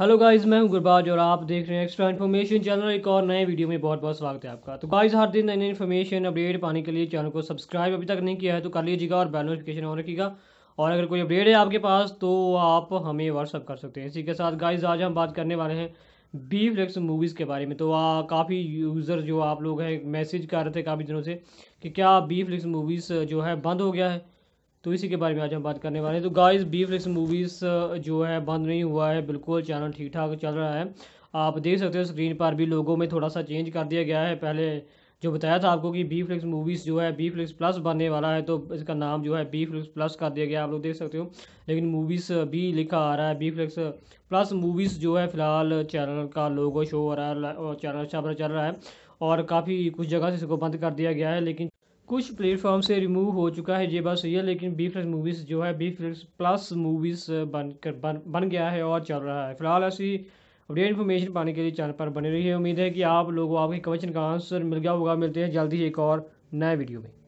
hello guys मैं हूं गुरबाज और आप देख रहे हैं एक्स्ट्रा इन्फॉर्मेशन चैनल एक और नए वीडियो में बहुत बहुत स्वागत है आपका तो गाइस हर दिन नई नई इन्फॉर्मेशन अपडेट पाने के लिए चैनल को सब्सक्राइब अभी तक नहीं किया है तो कर लीजिएगा और बेल नोटिफिकेशन ऑन रखिएगा और अगर कोई अपडेट है आपके पास तो आप हमें व्हाट्सअप कर सकते हैं इसी के साथ गाइज आज हम बात करने वाले हैं बी फ्लिक्स मूवीज़ के बारे में तो काफ़ी यूज़र जो आप लोग हैं मैसेज कर रहे थे काफ़ी दिनों से कि क्या बी फ्लिक्स मूवीज़ जो है बंद हो गया है तो इसी के बारे में आज हम बात करने वाले हैं तो गाइस बी फ्लिक्स मूवीज़ जो है बंद नहीं हुआ है बिल्कुल चैनल ठीक ठाक चल रहा है आप देख सकते हो स्क्रीन पर भी लोगों में थोड़ा सा चेंज कर दिया गया है पहले जो बताया था आपको कि बी फ्लिक्स मूवीज़ जो है बी फ्लिक्स प्लस बनने वाला है तो इसका नाम जो है बी फ्लिक्स प्लस कर दिया गया आप लोग देख सकते हो लेकिन मूवीज़ भी लिखा आ रहा है बी फ्लिक्स प्लस मूवीज़ जो है फ़िलहाल चैनल का लोगो शो हो रहा है और चैनल अच्छा चल रहा है और काफ़ी कुछ जगह से इसको बंद कर दिया गया है लेकिन कुछ प्लेटफॉर्म से रिमूव हो चुका है ये बात सही है लेकिन बी फ्लिक्स मूवीज़ जो है बी फ्लिक्स प्लस मूवीज़ बन कर बन बन गया है और चल रहा है फिलहाल ऐसी अपडेट इन्फॉर्मेशन पाने के लिए चैनल पर बने रही है उम्मीद है कि आप लोगों आपके क्वेश्चन का आंसर मिल गया होगा मिलते हैं जल्दी ही एक और नए वीडियो में